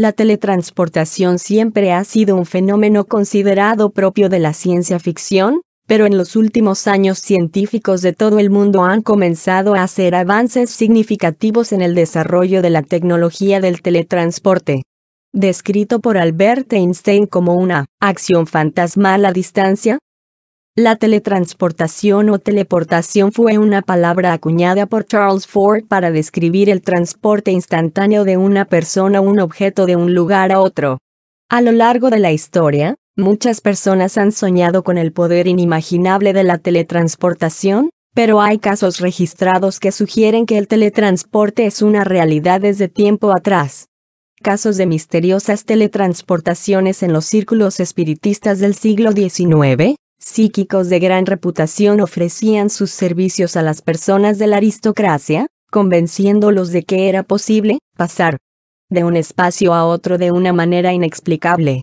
La teletransportación siempre ha sido un fenómeno considerado propio de la ciencia ficción, pero en los últimos años científicos de todo el mundo han comenzado a hacer avances significativos en el desarrollo de la tecnología del teletransporte. Descrito por Albert Einstein como una acción fantasmal a distancia, la teletransportación o teleportación fue una palabra acuñada por Charles Ford para describir el transporte instantáneo de una persona o un objeto de un lugar a otro. A lo largo de la historia, muchas personas han soñado con el poder inimaginable de la teletransportación, pero hay casos registrados que sugieren que el teletransporte es una realidad desde tiempo atrás casos de misteriosas teletransportaciones en los círculos espiritistas del siglo XIX, psíquicos de gran reputación ofrecían sus servicios a las personas de la aristocracia, convenciéndolos de que era posible pasar de un espacio a otro de una manera inexplicable.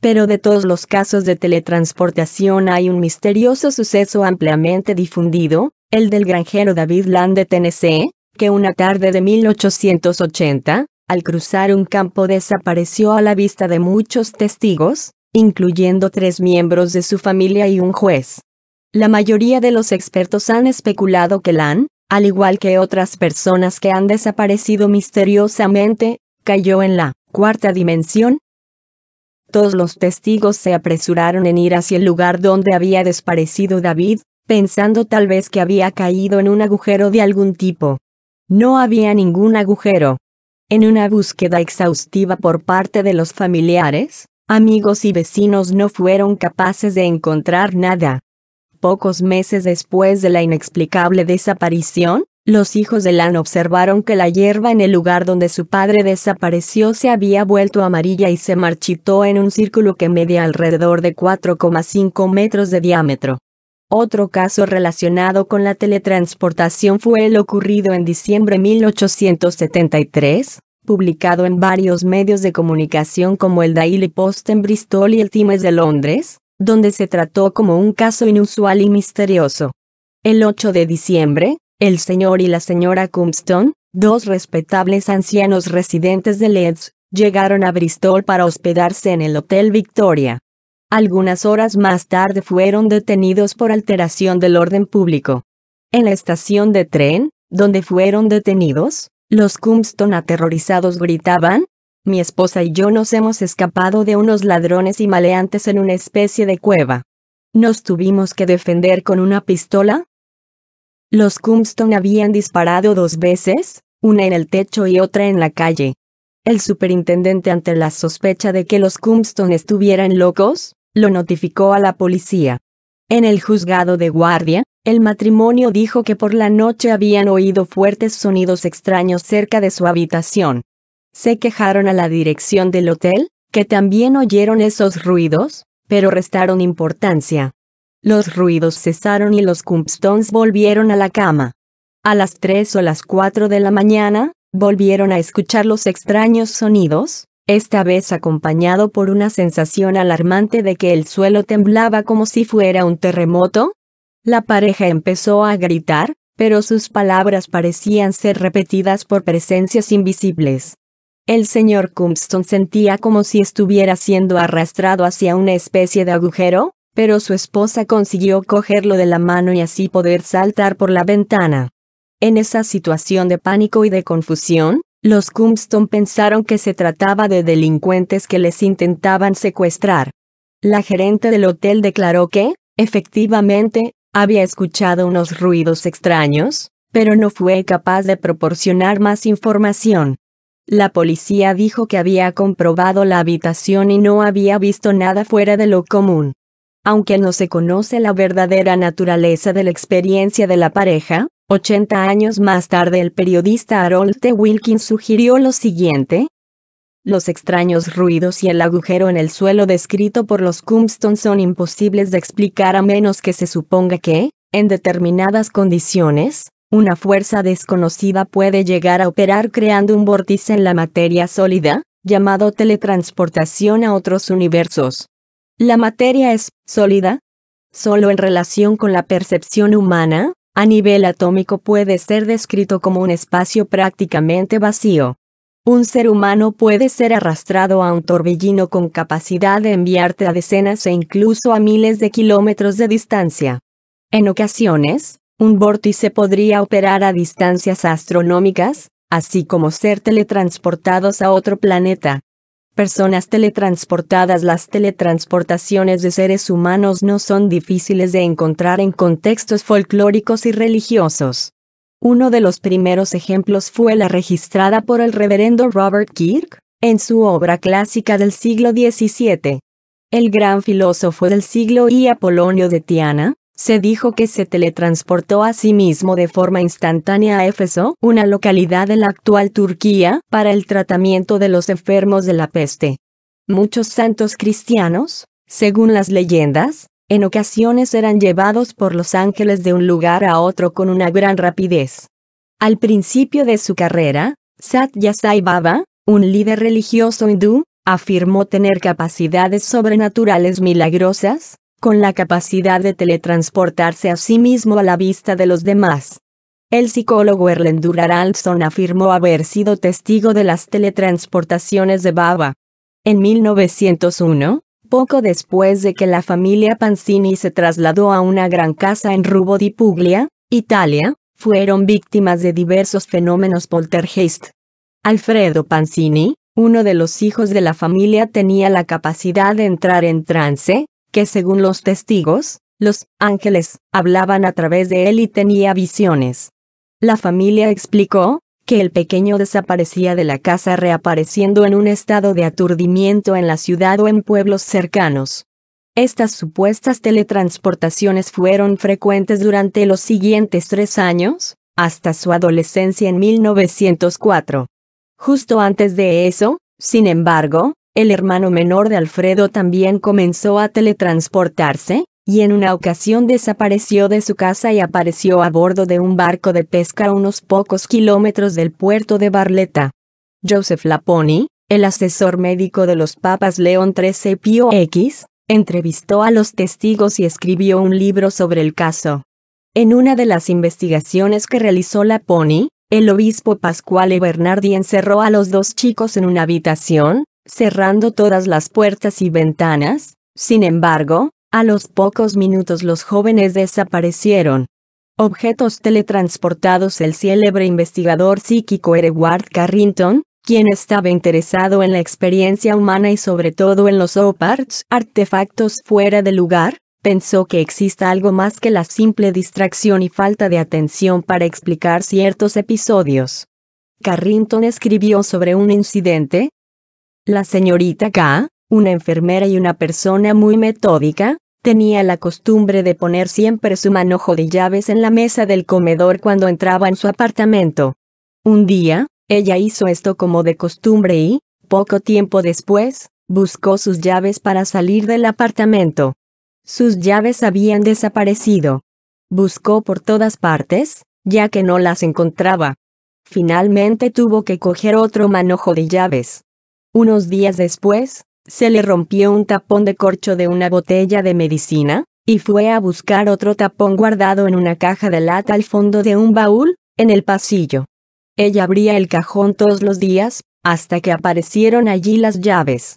Pero de todos los casos de teletransportación hay un misterioso suceso ampliamente difundido, el del granjero David Land de Tennessee, que una tarde de 1880, al cruzar un campo desapareció a la vista de muchos testigos, incluyendo tres miembros de su familia y un juez. La mayoría de los expertos han especulado que Lan, al igual que otras personas que han desaparecido misteriosamente, cayó en la cuarta dimensión. Todos los testigos se apresuraron en ir hacia el lugar donde había desaparecido David, pensando tal vez que había caído en un agujero de algún tipo. No había ningún agujero. En una búsqueda exhaustiva por parte de los familiares, Amigos y vecinos no fueron capaces de encontrar nada. Pocos meses después de la inexplicable desaparición, los hijos de Lan observaron que la hierba en el lugar donde su padre desapareció se había vuelto amarilla y se marchitó en un círculo que media alrededor de 4,5 metros de diámetro. Otro caso relacionado con la teletransportación fue el ocurrido en diciembre de 1873, publicado en varios medios de comunicación como el Daily Post en Bristol y el Times de Londres, donde se trató como un caso inusual y misterioso. El 8 de diciembre, el señor y la señora Cumston, dos respetables ancianos residentes de Leeds, llegaron a Bristol para hospedarse en el Hotel Victoria. Algunas horas más tarde fueron detenidos por alteración del orden público. En la estación de tren, donde fueron detenidos, los Cumston aterrorizados gritaban, mi esposa y yo nos hemos escapado de unos ladrones y maleantes en una especie de cueva. ¿Nos tuvimos que defender con una pistola? Los Cumston habían disparado dos veces, una en el techo y otra en la calle. El superintendente ante la sospecha de que los Cumston estuvieran locos, lo notificó a la policía. En el juzgado de guardia, el matrimonio dijo que por la noche habían oído fuertes sonidos extraños cerca de su habitación. Se quejaron a la dirección del hotel, que también oyeron esos ruidos, pero restaron importancia. Los ruidos cesaron y los Cumpstones volvieron a la cama. A las 3 o las 4 de la mañana, volvieron a escuchar los extraños sonidos, esta vez acompañado por una sensación alarmante de que el suelo temblaba como si fuera un terremoto, la pareja empezó a gritar, pero sus palabras parecían ser repetidas por presencias invisibles. El señor Cumston sentía como si estuviera siendo arrastrado hacia una especie de agujero, pero su esposa consiguió cogerlo de la mano y así poder saltar por la ventana. En esa situación de pánico y de confusión, los Cumston pensaron que se trataba de delincuentes que les intentaban secuestrar. La gerente del hotel declaró que, efectivamente, había escuchado unos ruidos extraños, pero no fue capaz de proporcionar más información. La policía dijo que había comprobado la habitación y no había visto nada fuera de lo común. Aunque no se conoce la verdadera naturaleza de la experiencia de la pareja, 80 años más tarde el periodista Harold T. Wilkins sugirió lo siguiente, los extraños ruidos y el agujero en el suelo descrito por los Cumston son imposibles de explicar a menos que se suponga que, en determinadas condiciones, una fuerza desconocida puede llegar a operar creando un vórtice en la materia sólida, llamado teletransportación a otros universos. La materia es sólida. Solo en relación con la percepción humana, a nivel atómico puede ser descrito como un espacio prácticamente vacío. Un ser humano puede ser arrastrado a un torbellino con capacidad de enviarte a decenas e incluso a miles de kilómetros de distancia. En ocasiones, un vórtice podría operar a distancias astronómicas, así como ser teletransportados a otro planeta. Personas teletransportadas Las teletransportaciones de seres humanos no son difíciles de encontrar en contextos folclóricos y religiosos. Uno de los primeros ejemplos fue la registrada por el reverendo Robert Kirk, en su obra clásica del siglo XVII. El gran filósofo del siglo y Apolonio de Tiana, se dijo que se teletransportó a sí mismo de forma instantánea a Éfeso, una localidad de la actual Turquía, para el tratamiento de los enfermos de la peste. Muchos santos cristianos, según las leyendas, en ocasiones eran llevados por los ángeles de un lugar a otro con una gran rapidez. Al principio de su carrera, Satyasai Baba, un líder religioso hindú, afirmó tener capacidades sobrenaturales milagrosas, con la capacidad de teletransportarse a sí mismo a la vista de los demás. El psicólogo Erlendur Aralson afirmó haber sido testigo de las teletransportaciones de Baba. En 1901, poco después de que la familia Panzini se trasladó a una gran casa en Rubo di Puglia, Italia, fueron víctimas de diversos fenómenos poltergeist. Alfredo Panzini, uno de los hijos de la familia tenía la capacidad de entrar en trance, que según los testigos, los ángeles hablaban a través de él y tenía visiones. La familia explicó, que el pequeño desaparecía de la casa reapareciendo en un estado de aturdimiento en la ciudad o en pueblos cercanos. Estas supuestas teletransportaciones fueron frecuentes durante los siguientes tres años, hasta su adolescencia en 1904. Justo antes de eso, sin embargo, el hermano menor de Alfredo también comenzó a teletransportarse, y en una ocasión desapareció de su casa y apareció a bordo de un barco de pesca a unos pocos kilómetros del puerto de Barleta. Joseph Laponi, el asesor médico de los papas León XIII y X, entrevistó a los testigos y escribió un libro sobre el caso. En una de las investigaciones que realizó Laponi, el obispo Pascuale Bernardi encerró a los dos chicos en una habitación, cerrando todas las puertas y ventanas, sin embargo, a los pocos minutos los jóvenes desaparecieron. Objetos teletransportados El célebre investigador psíquico Ereward Carrington, quien estaba interesado en la experiencia humana y sobre todo en los O-Parts, artefactos fuera de lugar, pensó que exista algo más que la simple distracción y falta de atención para explicar ciertos episodios. Carrington escribió sobre un incidente. La señorita K, una enfermera y una persona muy metódica, Tenía la costumbre de poner siempre su manojo de llaves en la mesa del comedor cuando entraba en su apartamento. Un día, ella hizo esto como de costumbre y, poco tiempo después, buscó sus llaves para salir del apartamento. Sus llaves habían desaparecido. Buscó por todas partes, ya que no las encontraba. Finalmente tuvo que coger otro manojo de llaves. Unos días después, se le rompió un tapón de corcho de una botella de medicina, y fue a buscar otro tapón guardado en una caja de lata al fondo de un baúl, en el pasillo. Ella abría el cajón todos los días, hasta que aparecieron allí las llaves.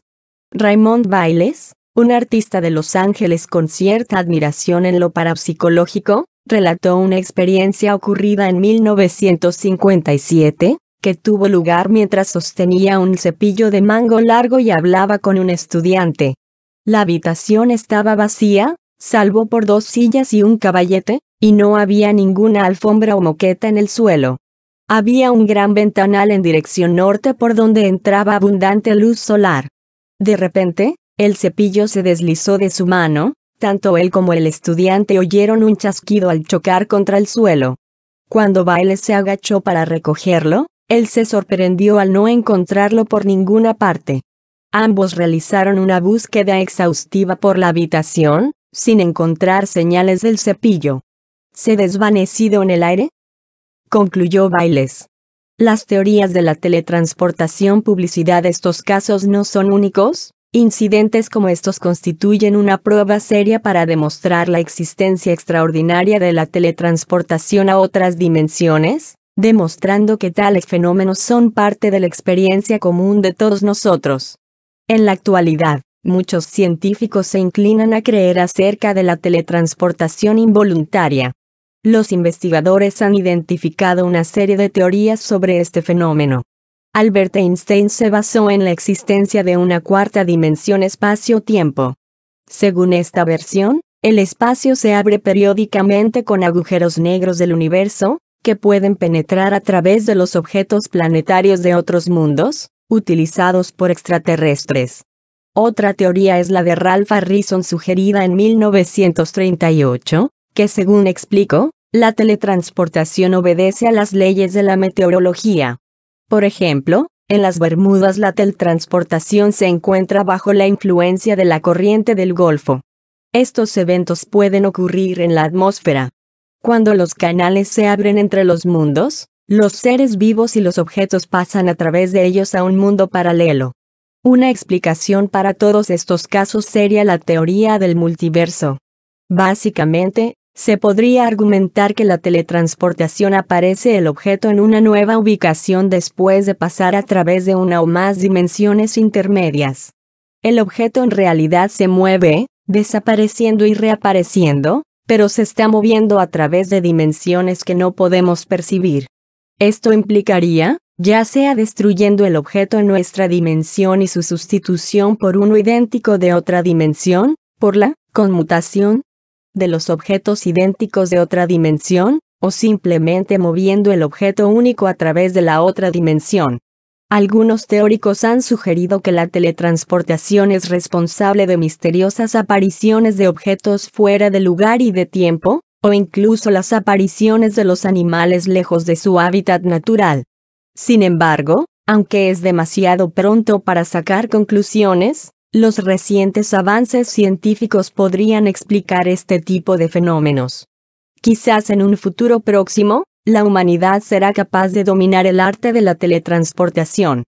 Raymond Bailes, un artista de Los Ángeles con cierta admiración en lo parapsicológico, relató una experiencia ocurrida en 1957, que tuvo lugar mientras sostenía un cepillo de mango largo y hablaba con un estudiante. La habitación estaba vacía, salvo por dos sillas y un caballete, y no había ninguna alfombra o moqueta en el suelo. Había un gran ventanal en dirección norte por donde entraba abundante luz solar. De repente, el cepillo se deslizó de su mano, tanto él como el estudiante oyeron un chasquido al chocar contra el suelo. Cuando Baile se agachó para recogerlo, él se sorprendió al no encontrarlo por ninguna parte. Ambos realizaron una búsqueda exhaustiva por la habitación, sin encontrar señales del cepillo. ¿Se desvanecido en el aire? Concluyó Bailes. Las teorías de la teletransportación publicidad estos casos no son únicos, incidentes como estos constituyen una prueba seria para demostrar la existencia extraordinaria de la teletransportación a otras dimensiones, demostrando que tales fenómenos son parte de la experiencia común de todos nosotros. En la actualidad, muchos científicos se inclinan a creer acerca de la teletransportación involuntaria. Los investigadores han identificado una serie de teorías sobre este fenómeno. Albert Einstein se basó en la existencia de una cuarta dimensión espacio-tiempo. Según esta versión, el espacio se abre periódicamente con agujeros negros del universo, que pueden penetrar a través de los objetos planetarios de otros mundos, utilizados por extraterrestres. Otra teoría es la de Ralph Harrison sugerida en 1938, que según explico, la teletransportación obedece a las leyes de la meteorología. Por ejemplo, en las Bermudas la teletransportación se encuentra bajo la influencia de la corriente del Golfo. Estos eventos pueden ocurrir en la atmósfera, cuando los canales se abren entre los mundos, los seres vivos y los objetos pasan a través de ellos a un mundo paralelo. Una explicación para todos estos casos sería la teoría del multiverso. Básicamente, se podría argumentar que la teletransportación aparece el objeto en una nueva ubicación después de pasar a través de una o más dimensiones intermedias. El objeto en realidad se mueve, desapareciendo y reapareciendo, pero se está moviendo a través de dimensiones que no podemos percibir. Esto implicaría, ya sea destruyendo el objeto en nuestra dimensión y su sustitución por uno idéntico de otra dimensión, por la conmutación de los objetos idénticos de otra dimensión, o simplemente moviendo el objeto único a través de la otra dimensión. Algunos teóricos han sugerido que la teletransportación es responsable de misteriosas apariciones de objetos fuera de lugar y de tiempo, o incluso las apariciones de los animales lejos de su hábitat natural. Sin embargo, aunque es demasiado pronto para sacar conclusiones, los recientes avances científicos podrían explicar este tipo de fenómenos. Quizás en un futuro próximo, la humanidad será capaz de dominar el arte de la teletransportación.